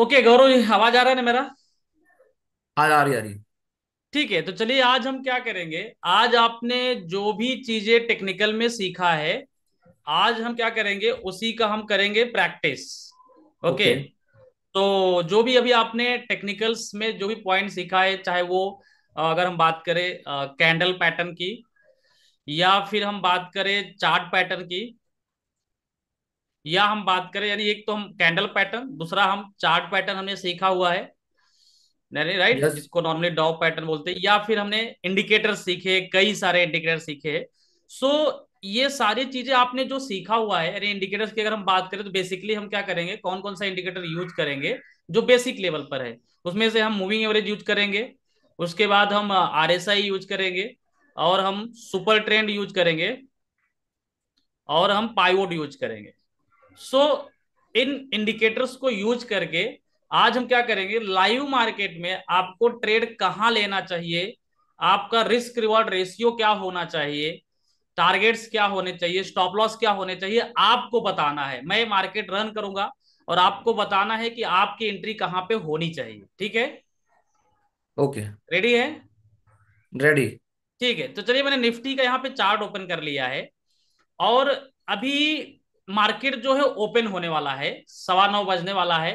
Okay गौरव आवाज आ रहा है ना मेरा हाँ आ रही आ रही ठीक है तो चलिए आज हम क्या करेंगे आज आपने जो भी चीजें टेक्निकल में सीखा है आज हम क्या करेंगे उसी का हम करेंगे प्रैक्टिस ओके okay. तो जो भी अभी आपने टेक्निकल्स में जो भी पॉइंट सीखा है चाहे वो अगर हम बात करें कैंडल पैटर्न की या फिर हम बात करें चार्ट पैटर्न की या हम बात करें यानी एक तो हम कैंडल पैटर्न दूसरा हम चार्ट पैटर्न हमने सीखा हुआ है राइट yes. जिसको नॉर्मली डॉ पैटर्न बोलते हैं या फिर हमने इंडिकेटर सीखे कई सारे इंडिकेटर सीखे सो so, ये सारी चीजें आपने जो सीखा हुआ है यानी इंडिकेटर्स की अगर हम बात करें तो बेसिकली हम क्या करेंगे कौन कौन सा इंडिकेटर यूज करेंगे जो बेसिक लेवल पर है उसमें से हम मूविंग एवरेज यूज करेंगे उसके बाद हम आर uh, यूज करेंगे और हम सुपर ट्रेंड यूज करेंगे और हम पाइवोड यूज करेंगे सो so, इन इंडिकेटर्स को यूज करके आज हम क्या करेंगे लाइव मार्केट में आपको ट्रेड कहाँ लेना चाहिए आपका रिस्क रिवॉर्ड रेशियो क्या होना चाहिए टारगेट्स क्या होने चाहिए स्टॉप लॉस क्या होने चाहिए आपको बताना है मैं मार्केट रन करूंगा और आपको बताना है कि आपकी एंट्री कहाँ पे होनी चाहिए ठीक है ओके रेडी है रेडी ठीक है तो चलिए मैंने निफ्टी का यहाँ पे चार्ट ओपन कर लिया है और अभी मार्केट जो है ओपन होने वाला है सवा नौ बजने वाला है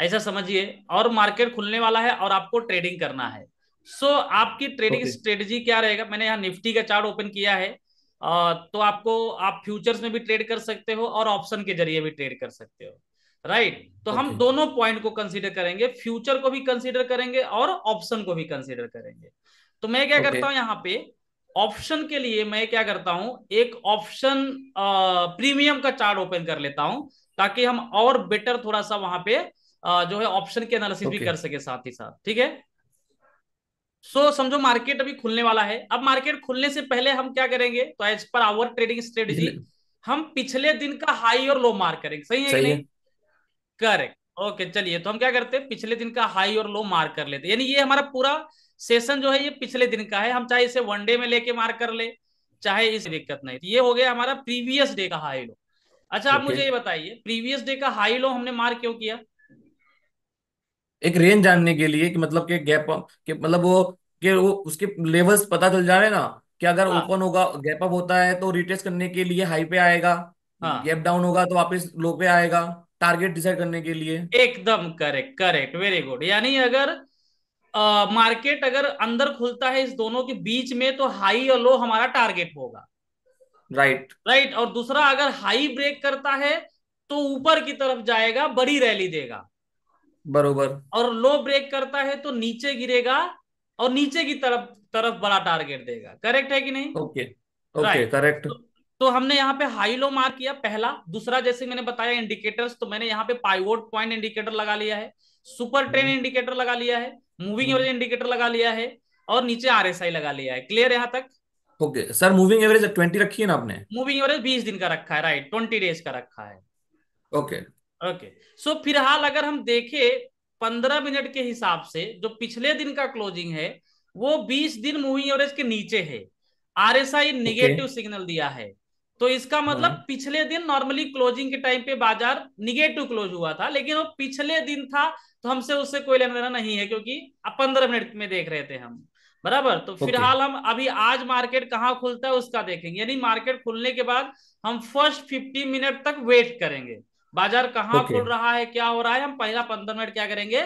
ऐसा समझिए और मार्केट खुलने वाला है और आपको ट्रेडिंग करना है सो so, आपकी ट्रेडिंग स्ट्रेटजी क्या रहेगा मैंने यहाँ निफ्टी का चार्ट ओपन किया है तो आपको आप फ्यूचर्स में भी ट्रेड कर सकते हो और ऑप्शन के जरिए भी ट्रेड कर सकते हो राइट right? तो हम दोनों पॉइंट को कंसीडर करेंगे फ्यूचर को भी कंसीडर करेंगे और ऑप्शन को भी कंसीडर करेंगे तो मैं क्या करता हूं यहाँ पे ऑप्शन के लिए मैं क्या करता हूं एक ऑप्शन प्रीमियम का चार्ट ओपन कर लेता हूं ताकि हम और बेटर थोड़ा सा वहां पे आ, जो है ऑप्शन के एनालिसिस okay. भी कर सके साथ ही साथ ठीक है सो so, समझो मार्केट अभी खुलने वाला है अब मार्केट खुलने से पहले हम क्या करेंगे तो as per our trading strategy हम पिछले दिन का हाई और लो मार्क करेंगे सही है सही नहीं करेक्ट ओके चलिए तो हम क्या करते हैं पिछले दिन का हाई और लो मार्क कर लेते हैं यानी ये हमारा पूरा सेशन जो है ये पिछले दिन का है हम चाहे इसे वनडे में लेके मार कर ले चाहे इसे दिक्कत नहीं ये हो गया हमारा प्रीवियस डे का हाई लो अच्छा आप मुझे ये बताइए प्रीवियस डे का हाई लो हमने मार क्यों किया एक रेंज जानने के लिए कि मतलब के गैप के मतलब वो के वो उसके लेवल्स पता चल जा रहे ना कि अगर ओपन हाँ। होगा गैप अप होता है तो रिटेस्ट करने के लिए हाई पे आएगा हाँ। गैप डाउन होगा तो वापस लो पे आएगा टारगेट डिसाइड करने के लिए एकदम करेक्ट करेक्ट वेरी गुड यानी अगर मार्केट मार्केट अगर अंदर खुलता है इस दोनों के बीच में तो हाई और लो हमारा टारगेट होगा राइट right. Right right. और दूसरा अगर हाई ब्रेक करता है तो ऊपर की तरफ जाएगा बड़ी रैली देगा बरोबर और लो ब्रेक करता है तो नीचे गिरेगा और नीचे की तरफ तरफ बड़ा टारगेट देगा करेक्ट है कि नहीं ओके ओके करेक्ट तो हमने यहाँ पे हाई लो मार्क किया पहला दूसरा जैसे मैंने बताया इंडिकेटर्स तो मैंने यहाँ पे पाइवोट पॉइंट इंडिकेटर लगा लिया है सुपर ट्रेन इंडिकेटर लगा लिया है मूविंग एवरेज इंडिकेटर लगा लिया है और नीचे आई लगा लिया है क्लियर यहाँ तक okay sir moving average twenty रखी है ना आपने मूविंग एवरेज बीस दिन का रखा है राइट ट्वेंटी डेज का रखा है ओके ओके सो फिलहाल अगर हम देखे पंद्रह मिनट के हिसाब से जो पिछले दिन का क्लोजिंग है वो बीस दिन मूविंग एवरेज के नीचे है आरएसआई नेगेटिव सिग्नल दिया है तो इसका मतलब हाँ। पिछले दिन नॉर्मली क्लोजिंग के टाइम पे बाजार निगेटिव क्लोज हुआ था लेकिन वो पिछले दिन था तो हमसे उससे कोई लेना देना नहीं है क्योंकि पंद्रह मिनट में देख रहे थे हम बराबर तो फिलहाल हम अभी आज मार्केट कहाँ खुलता है उसका देखेंगे यानी मार्केट खुलने के बाद हम फर्स्ट फिफ्टी मिनट तक वेट करेंगे बाजार कहाँ खुल रहा है क्या हो रहा है हम पहला पंद्रह मिनट क्या करेंगे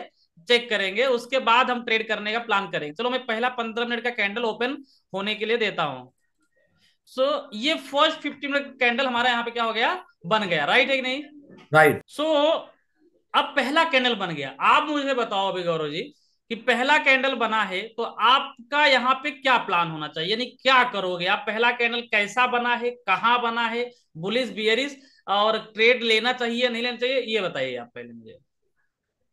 चेक करेंगे उसके बाद हम ट्रेड करने का प्लान करेंगे चलो मैं पहला पंद्रह मिनट का कैंडल ओपन होने के लिए देता हूँ सो so, ये फर्स्ट फिफ्टी मिनट कैंडल हमारा यहाँ पे क्या हो गया बन गया राइट है कि नहीं राइट सो so, अब पहला कैंडल बन गया आप मुझे बताओ अभी गौरव जी कि पहला कैंडल बना है तो आपका यहाँ पे क्या प्लान होना चाहिए यानी क्या करोगे आप पहला कैंडल कैसा बना है कहाँ बना है बुलिस बियरिस और ट्रेड लेना चाहिए नहीं लेना चाहिए ये बताइए आप पहले मुझे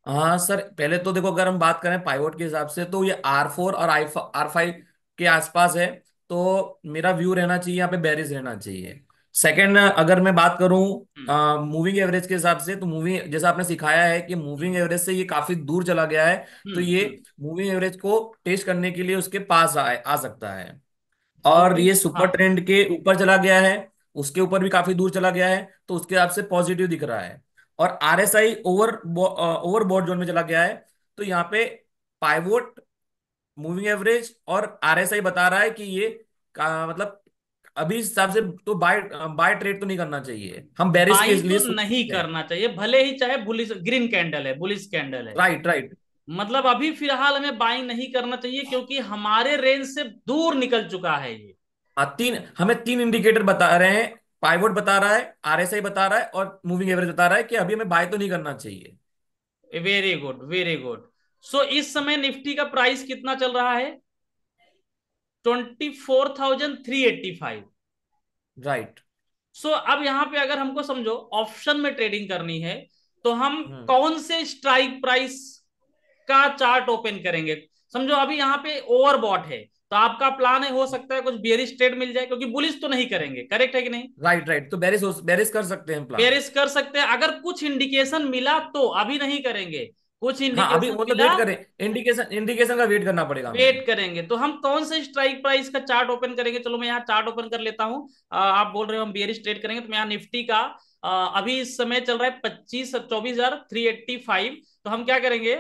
हाँ सर पहले तो देखो अगर हम बात करें पाइवोट के हिसाब से तो ये आर फोर और आई आर फाइव के आसपास है तो मेरा व्यू रहना चाहिए यहाँ पे बैरिज रहना चाहिए सेकेंड अगर मैं बात करूं मूविंग एवरेज के हिसाब से तो मूविंग जैसा आपने सिखाया है कि मूविंग एवरेज से ये काफी दूर चला गया है तो हम्म, ये मूविंग हम्म। एवरेज को टेस्ट करने के लिए उसके पास आ, आ सकता है और ये सुपर ट्रेंड हाँ। के ऊपर चला गया है उसके ऊपर भी काफी दूर चला गया है तो उसके हिसाब से पॉजिटिव दिख रहा है और R S I over overbought zone में चला गया है तो यहाँ पे पाइवोट मूविंग एवरेज और आरएसआई बता रहा है कि ये का, मतलब अभी हिसाब से तो बाय बाय ट्रेड तो नहीं करना चाहिए हम बैरिश के लिए तो नहीं करना चाहिए भले ही चाहे बुलिस ग्रीन कैंडल है बुलिस कैंडल है राइट राइट मतलब अभी फिलहाल हमें बाइंग नहीं करना चाहिए क्योंकि हमारे रेंज से दूर निकल चुका है ये हाँ, तीन हमें तीन इंडिकेटर बता रहे हैं पाइवोट बता रहा है आरएसआई बता रहा है और मूविंग एवरेज बता रहा है कि अभी हमें बाय तो नहीं करना चाहिए very good very good so so, इस समय निफ्टी का प्राइस कितना चल रहा है twenty four thousand three eighty five right so अब यहां पे अगर हमको समझो ऑप्शन में ट्रेडिंग करनी है तो हम हम्म। कौन से स्ट्राइक प्राइस का चार्ट ओपन करेंगे समझो अभी यहाँ पे ओवरबॉट है तो आपका प्लान है हो सकता है कुछ बेरिस ट्रेड मिल जाए क्योंकि बुलिस तो नहीं करेंगे करेक्ट है कि नहीं राइट राइट तो बेरिस बेरिस कर सकते हैं प्लान बेरिस कर सकते हैं अगर कुछ इंडिकेशन मिला तो अभी नहीं करेंगे कुछ इंडिकेशन हाँ, अभी वो तो वेट करें इंडिकेशन इंडिकेशन का वेट करना पड़ेगा वेट करेंगे तो हम कौन से स्ट्राइक प्राइस का चार्ट ओपन करेंगे चलो मैं यहाँ चार्ट ओपन कर लेता हूँ आप बोल रहे हो हम बियरिश ट्रेड करेंगे तो मैं यहाँ निफ्टी का आ, अभी इस समय चल रहा है पच्चीस चौबीस हजार थ्री एट्टी फाइव तो हम क्या करेंगे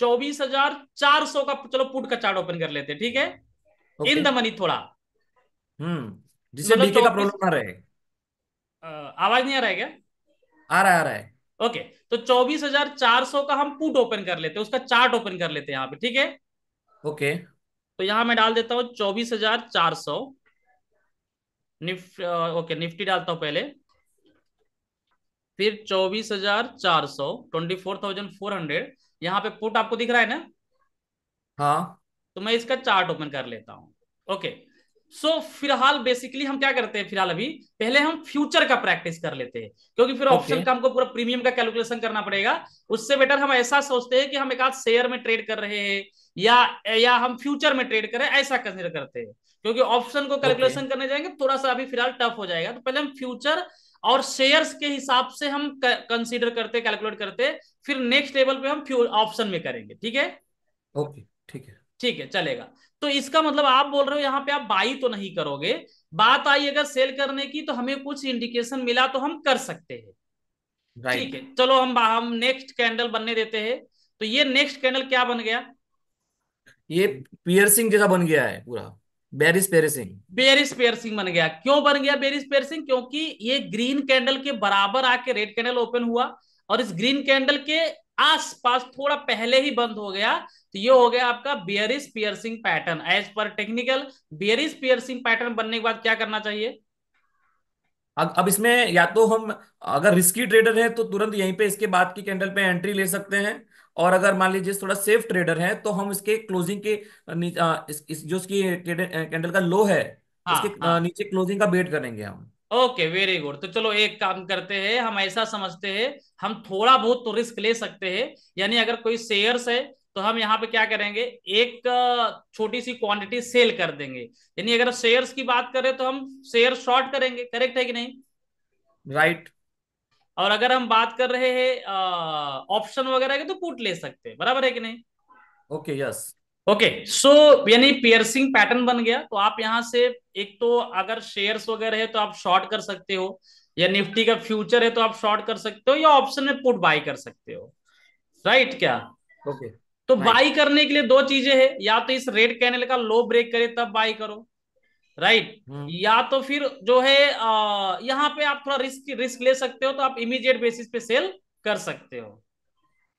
चौबीस हजार चार सौ का चलो पुट का चार्ट ओपन कर लेते हैं ठीक है इन द मनी थोड़ा हम्म जिससे मतलब आवाज नहीं आ रहा है क्या आ रहा है आ रहा है ओके तो चौबीस हजार चार सौ का हम पुट ओपन कर लेते हैं उसका चार्ट ओपन कर लेते हैं यहाँ पे ठीक है ओके तो यहां मैं डाल देता हूं चौबीस हजार चार सौ निफ्ट ओके निफ्टी डालता हूं पहले फिर चौबीस हजार चार सौ twenty four thousand four hundred यहां पे पुट आपको दिख रहा है ना हाँ तो मैं इसका चार्ट ओपन कर लेता हूं ओके सो so, फिलहाल बेसिकली हम क्या करते हैं फिलहाल अभी पहले हम फ्यूचर का प्रैक्टिस कर लेते हैं क्योंकि फिर ऑप्शन okay. का हमको पूरा प्रीमियम का कैलकुलेशन करना पड़ेगा उससे बेटर हम ऐसा सोचते हैं कि हम एक आध शेयर में ट्रेड कर रहे हैं या या हम फ्यूचर में ट्रेड करें ऐसा कंसिडर करते हैं क्योंकि ऑप्शन को कैलकुलेशन okay. करने जाएंगे थोड़ा सा अभी फिलहाल टफ हो जाएगा तो पहले हम फ्यूचर और शेयर्स के हिसाब से हम कंसिडर करते कैलकुलेट करते फिर नेक्स्ट लेवल पे हम ऑप्शन में करेंगे ठीक है ओके ठीक है ठीक है चलेगा तो इसका मतलब आप बोल रहे हो यहाँ पे आप बाई तो नहीं करोगे बात आई अगर सेल करने की तो हमें कुछ इंडिकेशन मिला तो हम कर सकते हैं ठीक है चलो हम हम नेक्स्ट कैंडल बनने देते हैं तो ये नेक्स्ट कैंडल क्या बन गया ये पियर्सिंग जैसा बन गया है पूरा बेरिस पेरिसिंग बेरिस पेरिसिंग बन गया क्यों बन गया बेरिस पेयरसिंग क्योंकि ये ग्रीन कैंडल के बराबर आके रेड कैंडल ओपन हुआ और इस ग्रीन कैंडल के आसपास थोड़ा पहले ही बंद हो गया तो ये हो गया आपका bearish piercing pattern as per technical bearish piercing pattern बनने के बाद क्या करना चाहिए अब अब इसमें या तो हम अगर रिस्की ट्रेडर हैं तो तुरंत यहीं पे इसके बाद की कैंडल पे एंट्री ले सकते हैं और अगर मान लीजिए थोड़ा सेफ ट्रेडर है तो हम इसके क्लोजिंग के इस, इस, जो इसकी कैंडल का लो है हाँ, इसके हाँ. नीचे क्लोजिंग का वेट करेंगे हम ओके वेरी गुड तो चलो एक काम करते हैं हम ऐसा समझते हैं हम थोड़ा बहुत तो रिस्क ले सकते हैं यानी अगर कोई शेयर्स है तो हम यहाँ पे क्या करेंगे एक छोटी सी क्वांटिटी सेल कर देंगे यानी अगर शेयर्स की बात करें तो हम शेयर शॉर्ट करेंगे करेक्ट है कि नहीं राइट right. और अगर हम बात कर रहे हैं ऑप्शन वगैरह के तो पुट ले सकते हैं बराबर है कि नहीं okay okay, yes yes. Okay so यानी पियर्सिंग पैटर्न बन गया तो आप यहां से एक तो अगर शेयर्स वगैरह है तो आप शॉर्ट कर सकते हो या निफ्टी का फ्यूचर है तो आप शॉर्ट कर सकते हो या ऑप्शन में पुट बाई कर सकते हो राइट right, क्या ओके okay. तो बाई करने के लिए दो चीजें हैं या तो इस रेड कैनल का लो ब्रेक करे तब बाई करो राइट right? हम्म। या तो फिर जो है आ, यहाँ पे आप थोड़ा रिस्क रिस्क ले सकते हो तो आप इमीडिएट बेसिस पे सेल कर सकते हो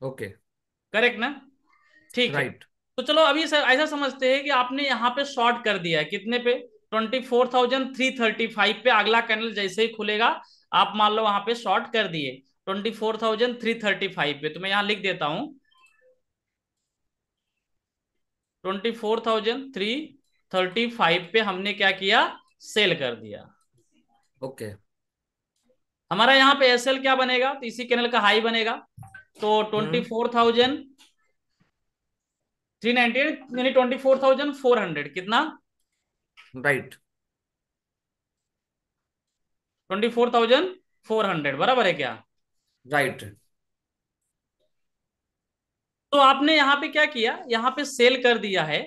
ओके करेक्ट ना ठीक राइट right. तो चलो अभी सर ऐसा समझते हैं कि आपने यहाँ पे शॉर्ट कर दिया है कितने पे twenty four thousand three thirty five पे अगला कैनल जैसे ही खुलेगा आप मान लो वहां पे शॉर्ट कर दिए twenty four thousand three thirty five पे तो मैं यहाँ लिख देता हूं twenty four thousand three thirty five पे हमने क्या किया सेल कर दिया ओके okay. हमारा यहाँ पे एस क्या बनेगा तो इसी कैनल का हाई बनेगा तो twenty four thousand three ninety यानी twenty four thousand four hundred कितना right twenty four thousand four hundred बराबर है क्या राइट right. तो आपने यहाँ पे क्या किया यहाँ पे सेल कर दिया है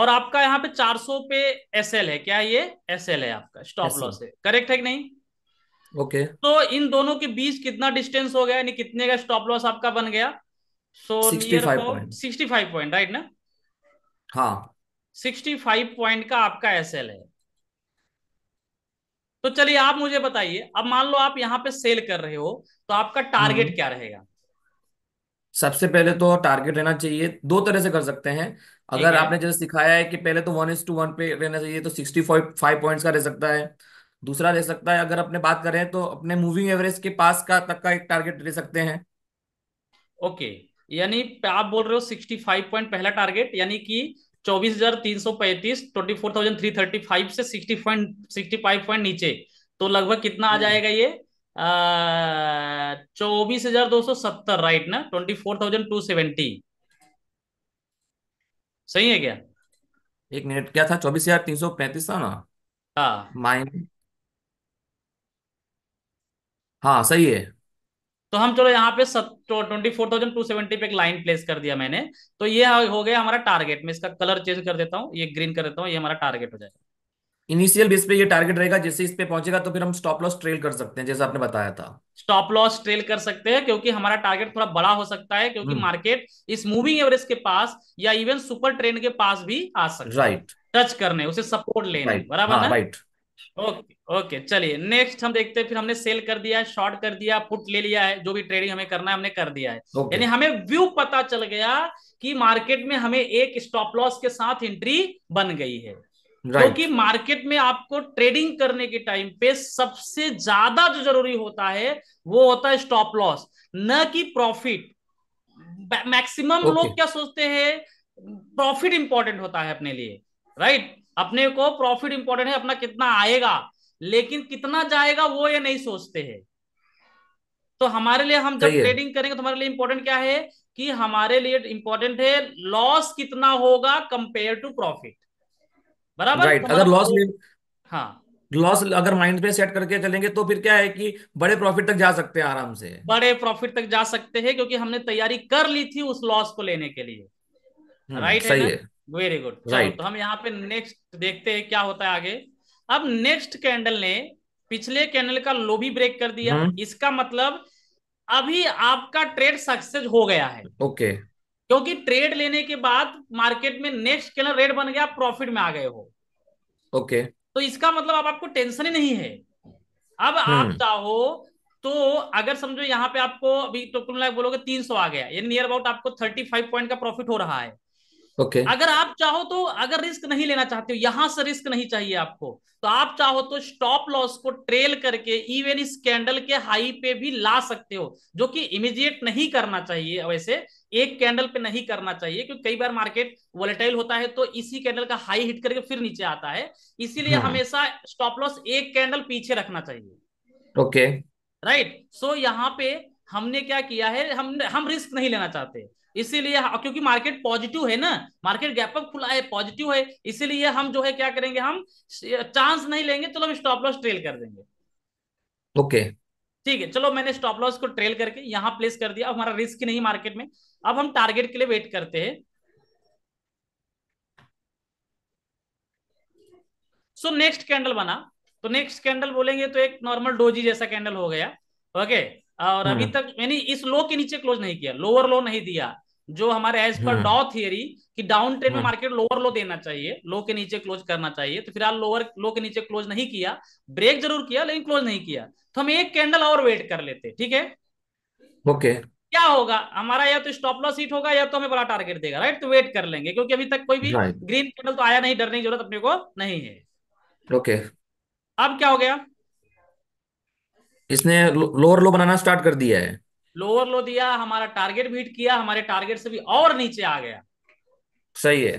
और आपका यहाँ पे 400 पे एसएल है क्या ये एसएल है आपका स्टॉप लॉस है करेक्ट है कि नहीं ओके okay. तो इन दोनों के बीच कितना डिस्टेंस हो गया यानी कितने का स्टॉप लॉस आपका बन गया so sixty five point right ना हाँ सिक्सटी फाइव पॉइंट का आपका एस है तो चलिए आप मुझे बताइए अब मान लो आप यहाँ पे सेल कर रहे हो तो आपका टारगेट हम्म। क्या रहेगा सबसे पहले तो टारगेट रहना चाहिए दो तरह से कर सकते हैं अगर आपने जैसे सिखाया है कि पहले तो वन इज टू वन पे रहना चाहिए तो सिक्सटी फाइव पॉइंट का रह सकता है दूसरा रह सकता है अगर अपने बात करें तो अपने मूविंग एवरेज के पास का तक का एक टारगेट रह सकते हैं ओके okay. यानी आप बोल रहे हो सिक्सटी फाइव पॉइंट पहला टारगेट यानी कि चौबीस हजार तीन सौ पैंतीस twenty four thousand three thirty five से sixty point sixty five point नीचे तो लगभग कितना आ हम्म। जाएगा ये चौबीस हजार दो सौ सत्तर राइट ना twenty four thousand two seventy सही है क्या एक मिनट क्या था चौबीस हजार तीन सौ पैंतीस था ना हाँ माइन हाँ सही है तो हम चलो यहाँ पे twenty four thousand two seventy पे एक लाइन प्लेस कर दिया मैंने तो ये हो गया हमारा टारगेट मैं इसका कलर चेंज कर देता हूँ ये ग्रीन कर देता हूँ ये हमारा टारगेट हो जाएगा इनिशियल बेस पे ये टारगेट रहेगा जैसे इस पे पहुंचेगा तो फिर हम स्टॉप लॉस ट्रेल कर सकते हैं जैसे आपने बताया था स्टॉप लॉस ट्रेल कर सकते हैं क्योंकि हमारा टारगेट थोड़ा बड़ा हो सकता है क्योंकि मार्केट हम्म। इस मूविंग एवरेज के पास या इवन सुपर ट्रेन के पास भी आ सकता है राइट टच करने उसे सपोर्ट लेने बराबर राइट हाँ, ओके ओके चलिए नेक्स्ट हम देखते हैं फिर हमने सेल कर दिया है शॉर्ट कर दिया पुट ले लिया है जो भी ट्रेडिंग हमें करना है हमने कर दिया है okay. यानी हमें व्यू पता चल गया कि मार्केट में हमें एक स्टॉप लॉस के साथ एंट्री बन गई है क्योंकि right. तो मार्केट में आपको ट्रेडिंग करने के टाइम पे सबसे ज्यादा जो जरूरी होता है वो होता है स्टॉप लॉस न कि प्रॉफिट मैक्सिमम okay. लोग क्या सोचते हैं प्रॉफिट इंपॉर्टेंट होता है अपने लिए राइट right? अपने को प्रॉफिट इंपॉर्टेंट है अपना कितना आएगा लेकिन कितना जाएगा वो ये नहीं सोचते हैं तो हमारे लिए हम जब ट्रेडिंग करेंगे तो हमारे लिए इंपॉर्टेंट क्या है कि हमारे लिए इंपॉर्टेंट है लॉस कितना होगा कंपेयर टू प्रॉफिट बराबर right. अगर लॉस हाँ लॉस अगर माइंड पे सेट करके चलेंगे तो फिर क्या है कि बड़े प्रॉफिट तक जा सकते हैं आराम से बड़े प्रॉफिट तक जा सकते हैं क्योंकि हमने तैयारी कर ली थी उस लॉस को लेने के लिए राइट हम्म, right सही है, है। वेरी गुड तो हम यहाँ पे नेक्स्ट देखते हैं क्या होता है आगे अब नेक्स्ट कैंडल ने पिछले कैंडल का लो भी ब्रेक कर दिया हम्म। इसका मतलब अभी आपका ट्रेड सक्सेस हो गया है ओके क्योंकि ट्रेड लेने के बाद मार्केट में नेक्स्ट कैंडल रेड बन गया प्रॉफिट में आ गए हो ओके तो इसका मतलब अब आप आपको टेंशन ही नहीं है अब आप हम्म। चाहो तो अगर समझो यहाँ पे आपको अभी तो तुम लाइक बोलोगे तीन सौ आ गया ये नियर अबाउट आपको थर्टी फाइव पॉइंट का प्रॉफिट हो रहा है ओके okay. अगर आप चाहो तो अगर रिस्क नहीं लेना चाहते हो यहां से रिस्क नहीं चाहिए आपको तो आप चाहो तो स्टॉप लॉस को ट्रेल करके इवन इस कैंडल के हाई पे भी ला सकते हो जो कि इमीडिएट नहीं करना चाहिए वैसे एक कैंडल पे नहीं करना चाहिए क्योंकि कई बार मार्केट वोलेटाइल होता है तो इसी कैंडल का हाई हिट करके फिर नीचे आता है इसीलिए हाँ। हमेशा स्टॉप लॉस एक कैंडल पीछे रखना चाहिए ओके राइट सो यहाँ पे हमने क्या किया है हम हम रिस्क नहीं लेना चाहते इसीलिए क्योंकि मार्केट पॉजिटिव है ना मार्केट गैपअप खुला है पॉजिटिव है इसीलिए हम जो है क्या करेंगे हम चांस नहीं लेंगे चलो तो हम स्टॉप लॉस ट्रेल कर देंगे ओके ठीक है चलो मैंने स्टॉप लॉस को ट्रेल करके यहाँ प्लेस कर दिया अब हमारा रिस्क नहीं मार्केट में अब हम टारगेट के लिए वेट करते हैं सो नेक्स्ट कैंडल बना तो नेक्स्ट कैंडल बोलेंगे तो एक नॉर्मल डोजी जैसा कैंडल हो गया ओके okay. और अभी हम्म। तक यानी इस लो के नीचे क्लोज नहीं किया लोअर लो नहीं दिया जो हमारे एज पर डॉ थियरी कि डाउन ट्रेंड में मार्केट लोअर लो देना चाहिए लो के नीचे क्लोज करना चाहिए तो फिलहाल लोअर लो के नीचे क्लोज नहीं किया ब्रेक जरूर किया लेकिन क्लोज नहीं किया तो हम एक कैंडल और वेट कर लेते ठीक है ओके क्या होगा हमारा या तो स्टॉप लॉस हिट होगा या तो हमें बड़ा टारगेट देगा राइट तो वेट कर लेंगे क्योंकि अभी तक कोई भी ग्रीन कैंडल तो आया नहीं डरने की जरूरत अपने को नहीं है ओके अब क्या हो गया इसने लोअर लो बनाना स्टार्ट कर दिया है लोअर लो दिया हमारा टारगेट बीट किया हमारे टारगेट से भी और नीचे आ गया सही है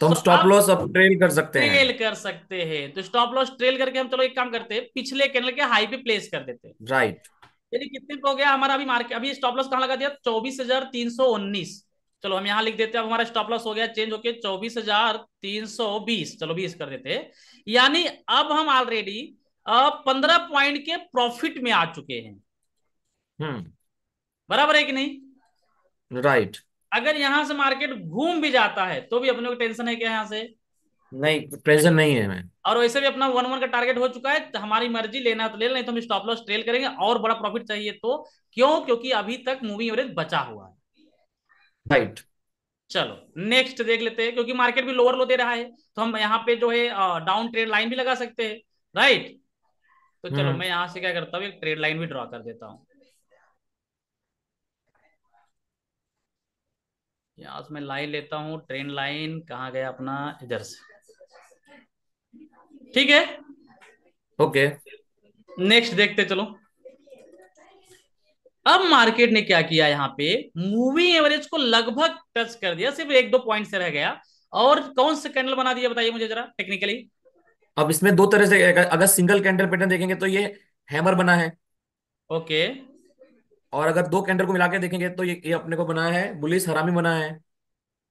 तो हम स्टॉप तो लॉस अब ट्रेल कर सकते हैं ट्रेल कर सकते हैं तो स्टॉप लॉस ट्रेल करके हम चलो एक काम करते हैं पिछले कैनल के हाई पे प्लेस कर देते हैं राइट यानी कितने पे हो गया हमारा अभी मार्केट अभी स्टॉप लॉस कहाँ लगा दिया चौबीस हजार तीन सौ उन्नीस चलो हम यहाँ लिख देते हैं अब हमारा स्टॉप लॉस हो गया चेंज होके चौबीस हजार तीन सौ बीस चलो बीस कर देते हैं यानी अब हम ऑलरेडी पंद्रह पॉइंट के प्रॉफिट में आ चुके हैं हम्म। बराबर है कि नहीं राइट अगर यहां से मार्केट घूम भी जाता है तो भी अपने को टेंशन है क्या यहां से नहीं प्रेजेंट नहीं है मैं और वैसे भी अपना वन वन का टारगेट हो चुका है तो हमारी मर्जी लेना तो ले नहीं तो हम स्टॉप लॉस ट्रेल करेंगे और बड़ा प्रॉफिट चाहिए तो क्यों क्योंकि अभी तक मूविंग एवरेज बचा हुआ है राइट चलो नेक्स्ट देख लेते हैं क्योंकि मार्केट भी लोअर लो दे रहा है तो हम यहाँ पे जो है डाउन ट्रेड लाइन भी लगा सकते हैं राइट तो चलो हम्म। मैं यहां से क्या करता हूँ एक ट्रेड लाइन भी ड्रॉ कर देता हूँ यहां से मैं लाइन लेता हूँ ट्रेन लाइन कहा गया अपना इधर से ठीक है ओके नेक्स्ट देखते चलो अब मार्केट ने क्या किया यहाँ पे मूविंग एवरेज को लगभग टच कर दिया सिर्फ एक दो पॉइंट से रह गया और कौन सा कैंडल बना दिया बताइए मुझे जरा टेक्निकली अब इसमें दो तरह से अगर सिंगल कैंडल पैटर्न देखेंगे तो ये हैमर बना है ओके और अगर दो कैंडल को मिला के देखेंगे तो ये, ये अपने को बना है बुलिस हरामी बना है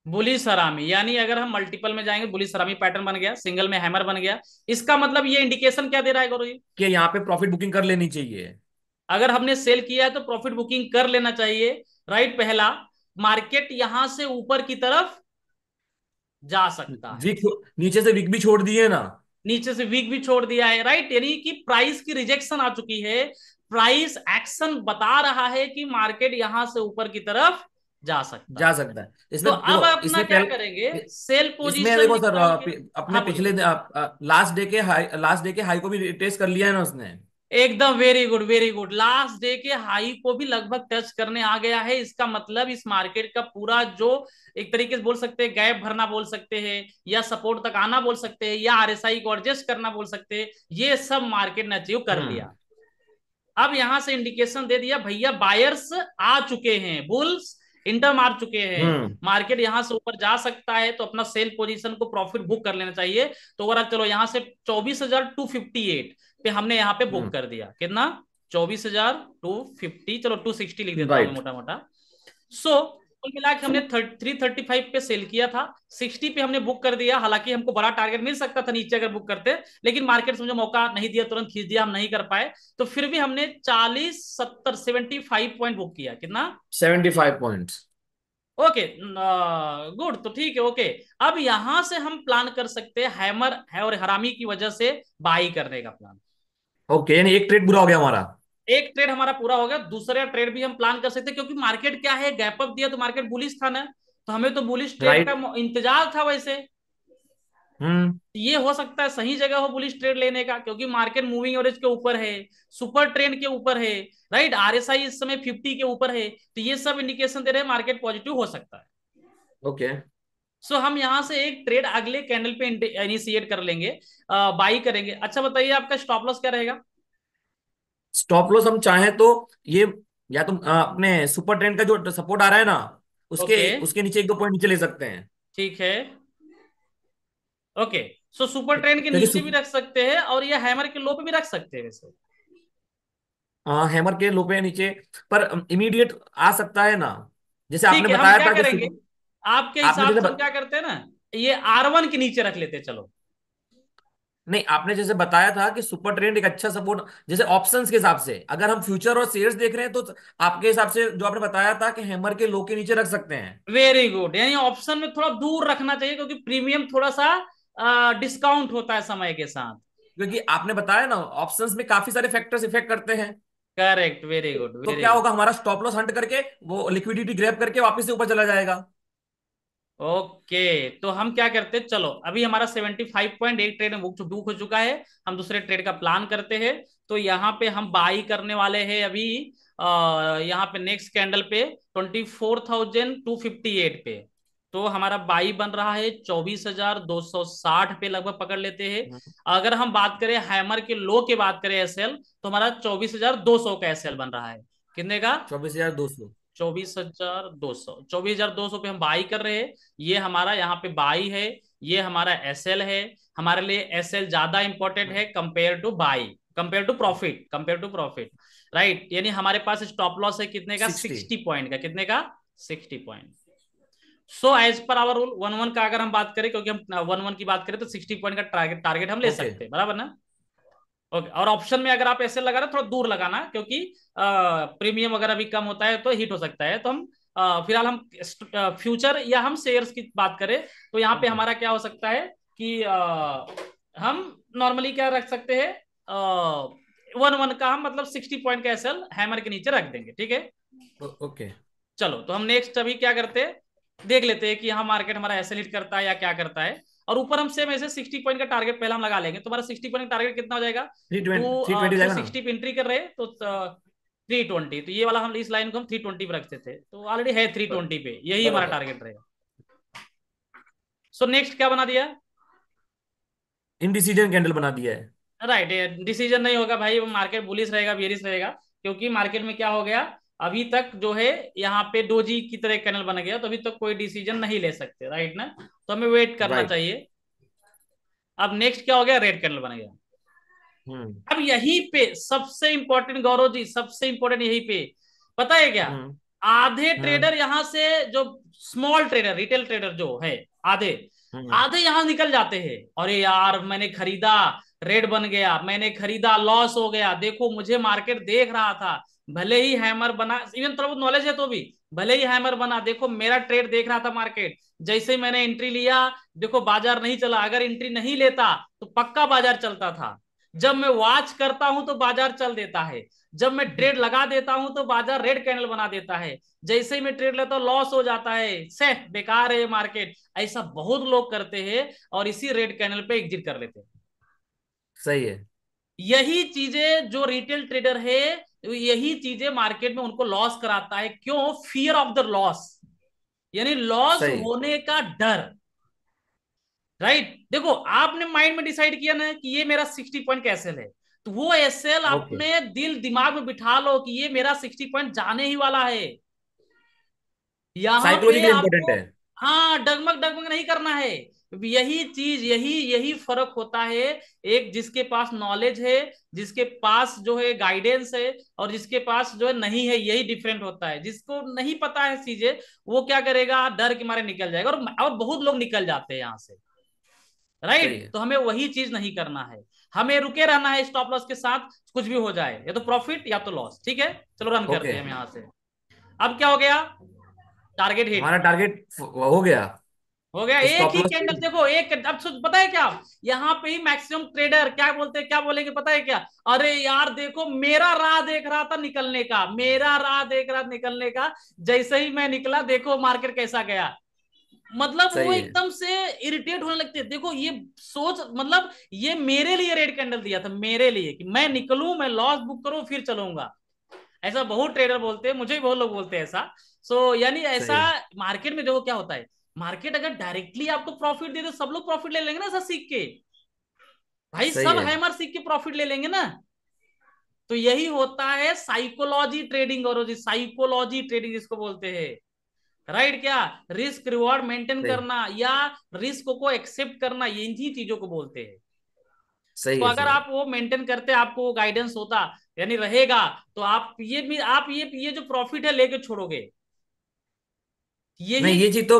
बुलिस हरामी यानी अगर हम मल्टीपल में जाएंगे बुलिस हरामी पैटर्न बन गया सिंगल में हैमर बन गया इसका मतलब ये इंडिकेशन क्या दे रहा है गुरु जी कि यहाँ पे प्रॉफिट बुकिंग कर लेनी चाहिए अगर हमने सेल किया है तो प्रॉफिट बुकिंग कर लेना चाहिए राइट पहला मार्केट यहां से ऊपर की तरफ जा सकता है नीचे से विक भी छोड़ दिए ना नीचे से वीक भी छोड़ दिया है राइट यानी कि प्राइस की रिजेक्शन आ चुकी है प्राइस एक्शन बता रहा है कि मार्केट यहां से ऊपर की तरफ जा सकता जा सकता है इसमें तो अब अपना क्या करेंगे सेल पोजीशन देखो सर अपने हाँ, पिछले लास्ट डे के हाई लास्ट डे के हाई को भी टेस्ट कर लिया है ना उसने एकदम very good very good last day के हाई को भी लगभग टच करने आ गया है इसका मतलब इस मार्केट का पूरा जो एक तरीके से बोल सकते हैं गैप भरना बोल सकते हैं या सपोर्ट तक आना बोल सकते हैं या आरएसआई को एडजस्ट करना बोल सकते हैं ये सब मार्केट ने अचीव कर हम्म। लिया अब यहां से इंडिकेशन दे दिया भैया बायर्स आ चुके हैं बुल्स इंटर मार चुके हैं मार्केट हम्म। यहां से ऊपर जा सकता है तो अपना सेल पोजीशन को प्रॉफिट बुक कर लेना चाहिए तो अगर चलो यहां से चौबीस हजार टू फिफ्टी एट पे हमने यहाँ पे बुक हम्म। कर दिया कितना चौबीस हजार टू फिफ्टी चलो टू सिक्सटी लिख देता हूँ मोटा मोटा सो कुल मिला के हमने थ्री थर्टी फाइव पे सेल किया था सिक्सटी पे हमने बुक कर दिया हालांकि हमको बड़ा टारगेट मिल सकता था नीचे अगर बुक करते लेकिन मार्केट से मुझे मौका नहीं दिया तुरंत खींच दिया हम नहीं कर पाए तो फिर भी हमने चालीस सत्तर सेवेंटी फाइव पॉइंट बुक किया कितना seventy five point okay good तो ठीक है ओके अब यहां से हम प्लान कर सकते हैं हैमर है और हरामी की वजह से बाई करने का प्लान ओके यानी एक ट्रेड पूरा हो गया हमारा एक ट्रेड हमारा पूरा हो गया दूसरा ट्रेड भी हम प्लान कर सकते क्योंकि मार्केट क्या है गैप अप दिया तो मार्केट बुलिश था ना तो हमें तो बुलिश ट्रेड right. का इंतजार था वैसे हम्म। ये हो सकता है सही जगह हो बुलिश ट्रेड लेने का क्योंकि मार्केट मूविंग एवरेज के ऊपर है सुपर ट्रेंड के ऊपर है राइट आर इस समय फिफ्टी के ऊपर है तो ये सब इंडिकेशन दे रहे हैं मार्केट पॉजिटिव हो सकता है ओके okay. सो हम यहाँ से एक ट्रेड अगले कैंडल पे इनिशिएट कर लेंगे बाई करेंगे अच्छा बताइए आपका स्टॉप लॉस क्या रहेगा स्टॉप लॉस हम चाहे तो ये या तुम तो अपने सुपर ट्रेंड का जो सपोर्ट आ रहा है ना उसके okay. उसके नीचे एक दो पॉइंट नीचे ले सकते हैं ठीक है ओके सो सुपर ट्रेंड के नीचे भी रख सकते हैं और ये हैमर के लो पे भी रख सकते हैं वैसे आ, हैमर के लो पे नीचे पर इमीडिएट आ सकता है ना जैसे आपने बताया था करेंगे? आपके हिसाब से हम क्या करते हैं ना ये आर वन के नीचे रख लेते चलो नहीं आपने जैसे बताया था कि सुपर ट्रेंड एक अच्छा सपोर्ट जैसे ऑप्शंस के हिसाब से अगर हम फ्यूचर और शेयर्स देख रहे हैं तो आपके हिसाब से जो आपने बताया था कि हैमर के लो के नीचे रख सकते हैं वेरी गुड यानी ऑप्शन में थोड़ा दूर रखना चाहिए क्योंकि प्रीमियम थोड़ा सा डिस्काउंट होता है समय के साथ क्योंकि आपने बताया ना ऑप्शन में काफी सारे फैक्टर्स इफेक्ट करते हैं करेक्ट वेरी गुड तो क्या होगा हमारा स्टॉप लॉस हंट करके वो लिक्विडिटी ग्रैप करके वापस से ऊपर चला जाएगा ओके तो हम क्या करते हैं चलो अभी हमारा सेवेंटी फाइव पॉइंट एक ट्रेड बुक हो चुका है हम दूसरे ट्रेड का प्लान करते हैं तो यहाँ पे हम बाई करने वाले हैं अभी आ, यहाँ पे नेक्स्ट कैंडल पे एट पे तो हमारा बाई बन रहा है चौबीस हजार दो सौ साठ पे लगभग पकड़ लेते हैं हम्म। अगर हम बात करें हैमर के लो के बात करें एसएल तो हमारा सौ का एसएल बन रहा है कितने का सौ चौबीस हजार दो सौ चौबीस हजार दो सौ पे हम बाई कर रहे हैं ये हमारा यहाँ पे बाई है ये हमारा एस एल है हमारे लिए एस एल ज्यादा इंपॉर्टेंट है compare to buy compare to profit compare to profit right यानी हमारे पास स्टॉप लॉस है कितने का सिक्सटी पॉइंट का कितने का sixty point so as per our rule one one का अगर हम बात करें क्योंकि हम वन वन की बात करें तो सिक्सटी पॉइंट का टारगेट टारगेट हम ले okay. सकते हैं बराबर ना ओके और ऑप्शन में अगर आप ऐसे लगा रहे थोड़ा दूर लगाना क्योंकि प्रीमियम अगर अभी कम होता है तो हिट हो सकता है तो हम फिलहाल हम फ्यूचर या हम शेयर्स की बात करें तो यहाँ पे हम्म। हमारा क्या हो सकता है कि आ, हम नॉर्मली क्या रख सकते हैं वन वन का हम मतलब सिक्सटी पॉइंट का एसएल हैमर के नीचे रख देंगे ठीक है ओके चलो तो हम नेक्स्ट अभी क्या करते हैं देख लेते हैं कि यहाँ मार्केट हमारा एसएल हिट करता है या क्या करता है और ऊपर हम सेम ऐसे 60 पॉइंट का टारगेट पहला हम लगा लेंगे तुम्हारा 60 पॉइंट का टारगेट कितना हो जाएगा 60 पे एंट्री कर रहे तो थ्री uh, ट्वेंटी तो ये वाला हम इस लाइन को हम थ्री ट्वेंटी पे रखते थे तो ऑलरेडी है थ्री ट्वेंटी पे यही हमारा टारगेट रहेगा सो नेक्स्ट क्या बना दिया इनडिसीजन कैंडल बना दिया है राइट डिसीजन नहीं होगा भाई मार्केट बुलिस रहेगा बेरिस रहेगा क्योंकि मार्केट में क्या हो गया अभी तक जो है यहाँ पे डोजी की तरह कैनल बन गया तो अभी तक कोई डिसीजन नहीं ले सकते राइट ना तो हमें वेट करना चाहिए अब नेक्स्ट क्या हो गया रेड कैनल बन गया हम्म। अब यही पे सबसे इंपॉर्टेंट गौरव जी सबसे इंपॉर्टेंट यही पे पता है क्या हम्म। आधे ट्रेडर हाँ। यहाँ से जो स्मॉल ट्रेडर रिटेल ट्रेडर जो है आधे हम्म। आधे यहाँ निकल जाते हैं अरे यार मैंने खरीदा रेड बन गया मैंने खरीदा लॉस हो गया देखो मुझे मार्केट देख रहा था भले ही हैमर बना इवन थोड़ा बहुत नॉलेज है तो भी भले ही हैमर बना देखो मेरा ट्रेड देख रहा था मार्केट जैसे ही मैंने एंट्री लिया देखो बाजार नहीं चला अगर एंट्री नहीं लेता तो पक्का बाजार चलता था जब मैं वॉच करता हूं तो बाजार चल देता है जब मैं ट्रेड लगा देता हूं तो बाजार रेड कैंडल बना देता है जैसे ही मैं ट्रेड लेता हूं लॉस हो जाता है सेफ बेकार है मार्केट ऐसा बहुत लोग करते हैं और इसी रेड कैंडल पे एग्जिट कर लेते हैं सही है यही चीजें जो रिटेल ट्रेडर है तो यही चीजें मार्केट में उनको लॉस कराता है क्यों फियर ऑफ द लॉस यानी लॉस होने का डर राइट right? देखो आपने माइंड में डिसाइड किया ना कि ये मेरा सिक्सटी पॉइंट कैसे है तो वो एस एल okay. अपने दिल दिमाग में बिठा लो कि ये मेरा सिक्सटी पॉइंट जाने ही वाला है यहाँ पे आपको, है हाँ डगमग डगमग नहीं करना है यही चीज यही यही फर्क होता है एक जिसके पास नॉलेज है जिसके पास जो है गाइडेंस है और जिसके पास जो है नहीं है यही डिफरेंट होता है जिसको नहीं पता है चीजें वो क्या करेगा डर के मारे निकल जाएगा और और बहुत लोग निकल जाते हैं यहाँ से राइट तो हमें वही चीज नहीं करना है हमें रुके रहना है स्टॉप लॉस के साथ कुछ भी हो जाए या तो प्रॉफिट या तो लॉस ठीक है चलो रन करते हैं हम यहाँ से अब क्या हो गया टारगेट हिट हमारा टारगेट हो गया हो गया एक ही कैंडल देखो एक अब पता है क्या यहाँ पे ही मैक्सिमम ट्रेडर क्या बोलते हैं क्या बोलेंगे पता है क्या अरे यार देखो मेरा राह देख रहा था निकलने का मेरा राह देख रहा निकलने का जैसे ही मैं निकला देखो मार्केट कैसा गया मतलब वो एकदम से इरिटेट होने लगते देखो ये सोच मतलब ये मेरे लिए रेड कैंडल दिया था मेरे लिए कि मैं निकलू मैं लॉस बुक करूं फिर चलूंगा ऐसा बहुत ट्रेडर बोलते हैं मुझे भी बहुत लोग बोलते हैं ऐसा सो यानी ऐसा मार्केट में देखो क्या होता है मार्केट अगर डायरेक्टली आपको प्रॉफिट दे दे सब लोग प्रॉफिट ले लेंगे ना सर सीख के भाई सब है। हैमर सीख के प्रॉफिट ले लेंगे ना तो यही होता है साइकोलॉजी ट्रेडिंग और साइकोलॉजी ट्रेडिंग इसको बोलते हैं राइट क्या रिस्क रिवॉर्ड मेंटेन करना या रिस्क को एक्सेप्ट करना इन चीजों को बोलते हैं सही तो है, अगर सही। आप वो मेंटेन करते आपको गाइडेंस होता यानी रहेगा तो आप ये भी आप ये ये जो प्रॉफिट है लेके छोड़ोगे ये नहीं ये चीज तो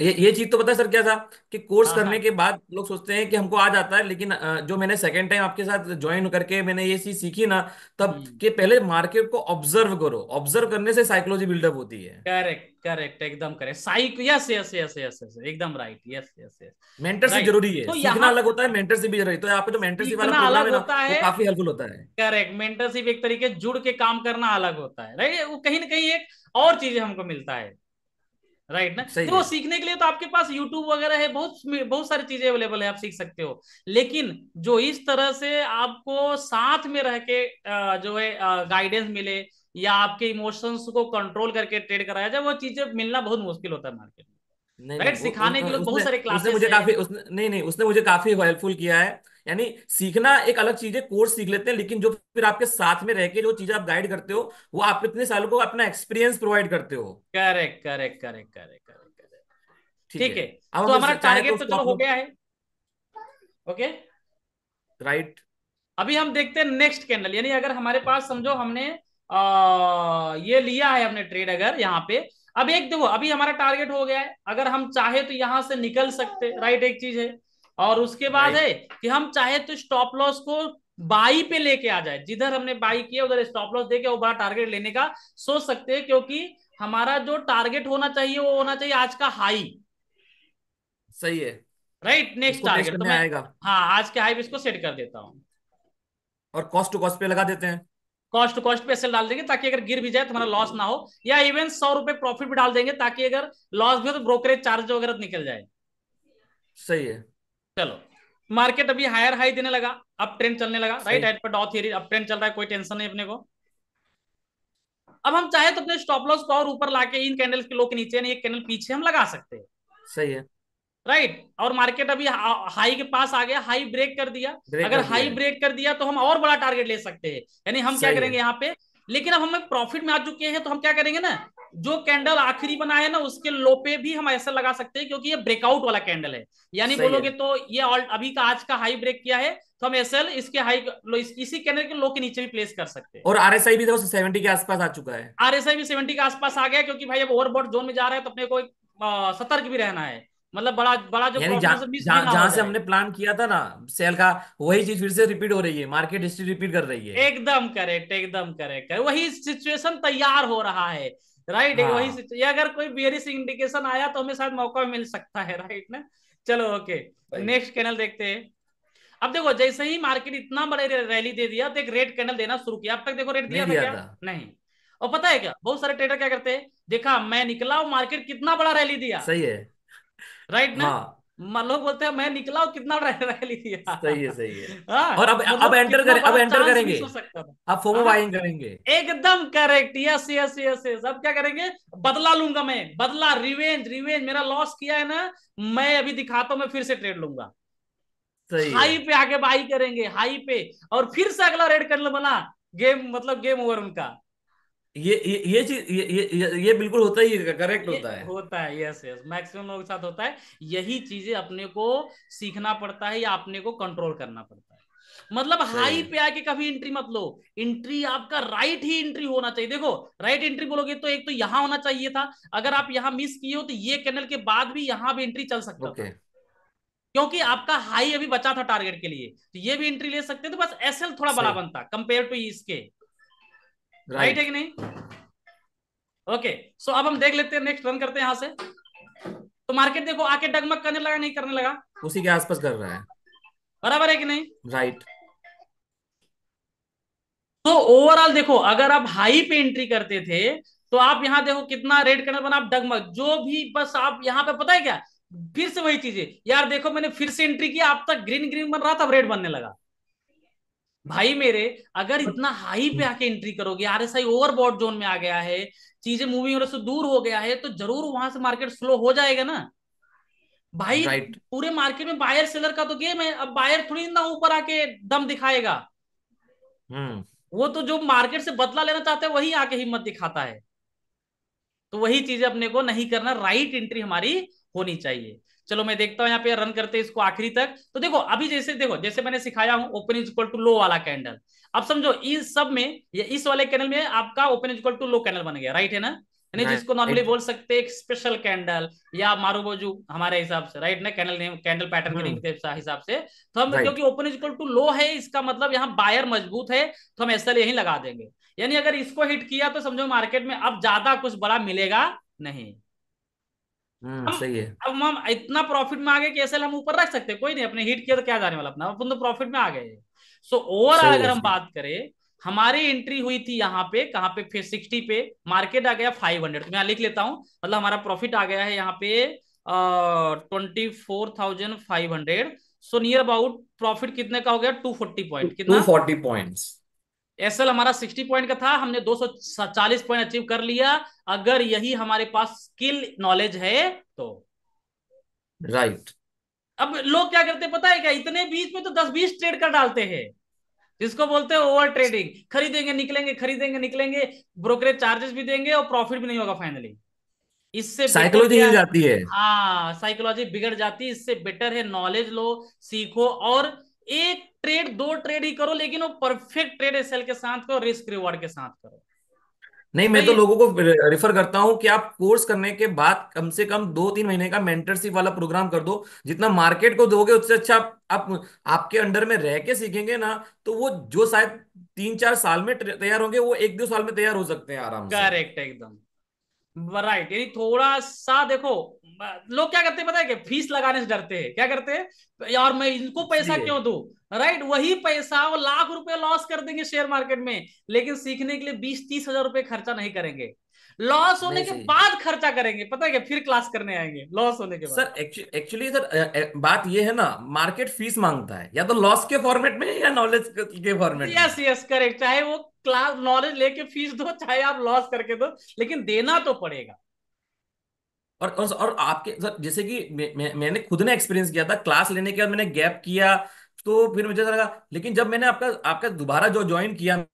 ये ये चीज तो पता है सर क्या था कि कोर्स हाँ करने हाँ के बाद लोग सोचते हैं कि हमको आ जाता है लेकिन जो मैंने सेकंड टाइम आपके साथ ज्वाइन करके मैंने ये चीज सीखी ना तब हम्म। के कि पहले मार्केट को ऑब्जर्व करो ऑब्जर्व करने से साइकोलॉजी बिल्डअप होती है करेक्ट करेक्ट एकदम correct psych yes yes yes yes yes एकदम right yes yes yes mentorship right जरूरी है तो सीखना यहाँ अलग होता है मेंटरशिप भी जरूरी तो यहाँ पे जो मेंटरशिप वाला सीखना प्रोग्राम अलग है ना होता वो है काफी हेल्पफुल होता है करेक्ट मेंटरशिप एक तरीके जुड़ के काम करना अलग होता है राइट वो कहीं ना कहीं एक और चीज हमको मिलता है राइट ना तो सीखने के लिए तो आपके पास यूट्यूब वगैरह है बहुत बहुत सारी चीजें अवेलेबल है आप सीख सकते हो लेकिन जो इस तरह से आपको साथ में रह के जो है गाइडेंस मिले या आपके इमोशंस को कंट्रोल करके ट्रेड कराया जाए वो चीजें मिलना बहुत मुश्किल होता है मार्केट में राइट सिखाने के लिए बहुत सारे क्लासेस मुझे काफी नहीं नहीं उसने मुझे काफी हेल्पफुल किया है यानी सीखना एक अलग चीज है कोर्स सीख लेते हैं लेकिन जो फिर आपके साथ में रह के जो चीज आप गाइड करते हो वो आप इतने सालों को अपना एक्सपीरियंस प्रोवाइड करते हो correct correct correct correct correct ठीक है तो हमारा टारगेट तो, तो चलो हो गया है ओके राइट अभी हम देखते हैं नेक्स्ट कैंडल यानी अगर हमारे पास समझो हमने आ, ये लिया है हमने ट्रेड अगर यहाँ पे अब एक देखो अभी हमारा टारगेट हो गया है अगर हम चाहे तो यहां से निकल सकते राइट एक चीज है और उसके बाद है कि हम चाहे तो स्टॉप लॉस को बाई पे लेके आ जाए जिधर हमने बाई किया उधर स्टॉप लॉस देके वो बड़ा टारगेट लेने का सोच सकते हैं क्योंकि हमारा जो टारगेट होना चाहिए वो होना चाहिए आज का हाई सही है राइट नेक्स्ट टारगेट तो आएगा हाँ आज के हाई पे इसको सेट कर देता हूँ और कॉस्ट टू कॉस्ट पे लगा देते हैं कॉस्ट टू कॉस्ट पे ऐसे डाल देंगे ताकि अगर गिर भी जाए तो हमारा लॉस ना हो या इवन सौ रुपए प्रॉफिट भी डाल देंगे ताकि अगर लॉस भी हो तो ब्रोकरेज चार्ज वगैरह निकल जाए सही है चलो मार्केट अभी हायर हाई देने लगा अब ट्रेंड चलने लगा राइट हाइट पर डॉ थियरी अब ट्रेंड चल रहा है कोई टेंशन नहीं अपने को अब हम चाहे तो अपने स्टॉप लॉस को और ऊपर लाके इन कैंडल्स के लो के नीचे एक कैंडल पीछे हम लगा सकते हैं सही है राइट और मार्केट अभी हाई के पास आ गया हाई ब्रेक कर दिया ब्रेक अगर हाई ब्रेक कर दिया तो हम और बड़ा टारगेट ले सकते हैं यानी हम क्या करेंगे यहाँ पे लेकिन अब हम प्रॉफिट में आ चुके हैं तो हम क्या करेंगे ना जो कैंडल आखिरी बना है ना उसके लो पे भी हम ऐसा लगा सकते हैं क्योंकि ये ब्रेकआउट वाला कैंडल है यानी बोलोगे तो ये ऑल अभी का तो आज का हाई ब्रेक किया है तो हम एसएल इसके हाई इस, इसी कैंडल के लो के नीचे भी प्लेस कर सकते हैं और आरएसआई भी देखो सेवेंटी के आसपास आ चुका है आरएसआई भी सेवेंटी के आसपास आ गया क्योंकि भाई अब ओवरबोर्ड जोन में जा रहा है तो अपने को सतर्क भी रहना है मतलब बड़ा बड़ा जो जहां से हमने प्लान किया था ना सेल का वही चीज फिर से रिपीट हो रही है मार्केट हिस्ट्री रिपीट कर रही है एकदम करेक्ट एकदम करेक्ट वही सिचुएशन तैयार हो रहा है राइट हाँ। वही या अगर कोई बेरिस इंडिकेशन आया तो हमें शायद मौका मिल सकता है राइट ना चलो ओके नेक्स्ट कैनल देखते हैं अब देखो जैसे ही मार्केट इतना बड़े रैली दे दिया तो एक रेड कैनल देना शुरू किया अब तक देखो रेट दिया, दिया था क्या नहीं और पता है क्या बहुत सारे ट्रेडर क्या करते हैं देखा मैं निकला मार्केट कितना बड़ा रैली दिया सही है राइट ना हाँ। मन लोग बोलते हैं मैं निकला हूँ कितना रैली दिया सही है सही है हाँ, और अब मतलब अब एंटर करें अब एंटर करेंगे अब फोमो बाइंग हाँ। करेंगे एकदम correct yes yes yes yes अब क्या करेंगे बदला लूंगा मैं बदला रिवेंज रिवेंज मेरा लॉस किया है ना मैं अभी दिखाता हूँ मैं फिर से ट्रेड लूंगा हाई पे आगे बाई करेंगे हाई पे और फिर से अगला रेड कर लो बना गेम मतलब गेम ओवर उनका ये ये ये चीज ये, ये ये बिल्कुल होता ही करेक्ट होता है होता है यस यस मैक्सिमम लोगों के साथ होता है यही चीजें अपने को सीखना पड़ता है या अपने को कंट्रोल करना पड़ता है मतलब हाई पे आके कभी एंट्री मत लो एंट्री आपका राइट ही एंट्री होना चाहिए देखो राइट एंट्री बोलोगे तो एक तो यहां होना चाहिए था अगर आप यहां मिस किए हो तो ये कैनल के बाद भी यहां भी एंट्री चल सकता okay. था क्योंकि आपका हाई अभी बचा था टारगेट के लिए तो ये भी एंट्री ले सकते थे तो बस एसएल थोड़ा बड़ा बनता कंपेयर टू इसके राइट है कि नहीं ओके सो अब हम देख लेते हैं नेक्स्ट रन करते हैं यहां से तो मार्केट देखो आके डगमग करने लगा नहीं करने लगा उसी के आसपास कर रहा है बराबर है कि नहीं राइट तो ओवरऑल देखो अगर आप हाई पे एंट्री करते थे तो आप यहाँ देखो कितना रेड कलर बना आप डगमग जो भी बस आप यहाँ पे पता है क्या फिर से वही चीजें यार देखो मैंने फिर से एंट्री किया आप तक ग्रीन ग्रीन बन रहा था रेड बनने लगा भाई मेरे अगर इतना हाई पे हम्म। आके एंट्री करोगे R S I overbought zone में आ गया है चीजें मूविंग मतलब से दूर हो गया है तो जरूर वहां से मार्केट स्लो हो जाएगा ना भाई right. पूरे मार्केट में बायर सेलर का तो गेम है अब बायर थोड़ी ना ऊपर आके दम दिखाएगा hmm. वो तो जो मार्केट से बदला लेना चाहता है वही आके हिम्मत दिखाता है तो वही चीजें अपने को नहीं करना राइट एंट्री हमारी होनी चाहिए चलो मैं देखता हूँ यहाँ पे रन करते इसको आखिरी तक तो देखो अभी जैसे देखो जैसे मैंने सिखाया हूँ open is equal to low वाला कैंडल अब समझो इस सब में या इस वाले कैनल में आपका open is equal to low candle बन गया राइट है ना यानी जिसको नॉर्मली बोल सकते एक स्पेशल कैंडल या मारूबोजू हमारे हिसाब से राइट ना कैंडल नेम कैंडल पैटर्न के हम्म। हिसाब से तो हम क्योंकि open is equal to low है इसका मतलब यहाँ बायर मजबूत है तो हम ऐसा यही लगा देंगे यानी अगर इसको हिट किया तो समझो मार्केट में अब ज्यादा कुछ बड़ा मिलेगा नहीं हम्म, सही है अब हम इतना प्रॉफिट में आ गए कि एसएल हम ऊपर रख सकते कोई नहीं अपने हिट किया तो क्या जाने वाला अपना अपन तो प्रॉफिट में आ गए सो ओवरऑल अगर हम बात करें हमारी एंट्री हुई थी यहाँ पे कहाँ पे फिर सिक्सटी पे मार्केट आ गया फाइव हंड्रेड तो मैं लिख लेता हूँ मतलब हमारा प्रॉफिट आ गया है यहाँ पे twenty four thousand five hundred so near about profit कितने का हो गया टू फोर्टी पॉइंट कितना फोर्टी पॉइंट्स एसएल हमारा 60 पॉइंट का था हमने 240 पॉइंट अचीव कर लिया अगर यही हमारे पास स्किल नॉलेज है तो राइट right. अब लोग क्या करते पता है क्या इतने बीच में तो 10-20 ट्रेड कर डालते हैं जिसको बोलते हैं ओवर ट्रेडिंग खरीदेंगे निकलेंगे खरीदेंगे निकलेंगे ब्रोकरेज चार्जेस भी देंगे और प्रॉफिट भी नहीं होगा फाइनली इससे साइकोलॉजी हिल जाती है हाँ साइकोलॉजी बिगड़ जाती है इससे बेटर है नॉलेज लो सीखो और एक ट्रेड दो ट्रेड ही करो लेकिन वो परफेक्ट ट्रेड एसएल के साथ करो रिस्क रिवॉर्ड के साथ करो नहीं मैं तो, तो लोगों को रिफर करता हूं कि आप कोर्स करने के बाद कम से कम दो तीन महीने का मेंटरशिप वाला प्रोग्राम कर दो जितना मार्केट को दोगे उससे अच्छा आप, आप आपके अंडर में रह के सीखेंगे ना तो वो जो शायद तीन चार साल में तैयार होंगे वो एक दो साल में तैयार हो सकते हैं आराम से करेक्ट एकदम राइट यानी थोड़ा सा देखो लोग क्या करते हैं पता है कि फीस लगाने से डरते हैं क्या करते हैं यार मैं इनको पैसा क्यों दू राइट वही पैसा वो लाख रुपए लॉस कर देंगे शेयर मार्केट में लेकिन सीखने के लिए बीस तीस हजार रुपए खर्चा नहीं करेंगे लॉस होने के बाद खर्चा करेंगे पता है क्या फिर क्लास करने आएंगे लॉस होने के बाद सर एक्चुअली सर बात ये है ना मार्केट फीस मांगता है या तो लॉस के फॉर्मेट में या नॉलेज के फॉर्मेट यस यस करेक्ट चाहे वो क्लास नॉलेज लेके फीस दो चाहे आप लॉस करके दो लेकिन देना तो पड़ेगा और और, आपके सर जैसे कि मैं, मैंने खुद ने एक्सपीरियंस किया था क्लास लेने के बाद मैंने गैप किया तो फिर मुझे लगा लेकिन जब मैंने आपका आपका दोबारा जो ज्वाइन किया